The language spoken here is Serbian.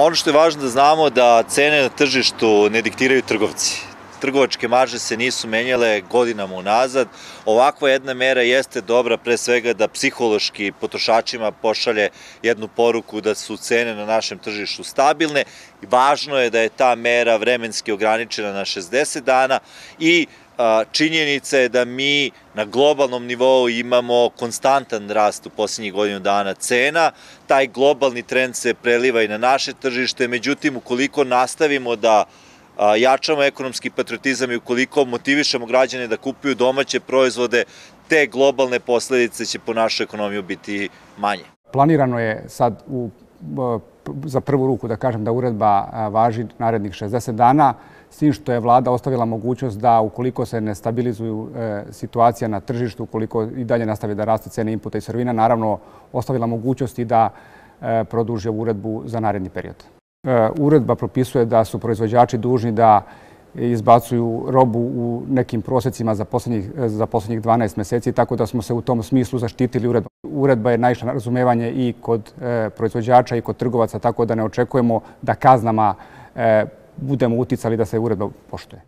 Ono što je važno da znamo da cene na tržištu ne diktiraju trgovci trgovačke marže se nisu menjale godinama unazad. Ovakva jedna mera jeste dobra pre svega da psihološki potrošačima pošalje jednu poruku da su cene na našem tržištu stabilne. Važno je da je ta mera vremenski ograničena na 60 dana i činjenica je da mi na globalnom nivou imamo konstantan rast u poslednjih godinu dana cena, taj globalni trend se preliva i na naše tržište, međutim ukoliko nastavimo da jačamo ekonomski patriotizam i ukoliko motivišemo građane da kupuju domaće proizvode, te globalne posledice će po našu ekonomiju biti manje. Planirano je sad u, e, za prvu ruku da kažem da uredba e, važi narednih 60 dana, s tim što je vlada ostavila mogućnost da ukoliko se ne stabilizuju e, situacija na tržištu, ukoliko i dalje nastave da raste cene inputa i servina, naravno ostavila mogućnost i da e, produže uredbu za naredni period. E, uredba propisuje da su proizvođači dužni da izbacuju robu u nekim prosecima za poslednjih e, za posljednjih 12 meseci, tako da smo se u tom smislu zaštitili uredba. Uredba je naišla na razumevanje i kod e, proizvođača i kod trgovaca, tako da ne očekujemo da kaznama budemo uticali da se uredba poštuje.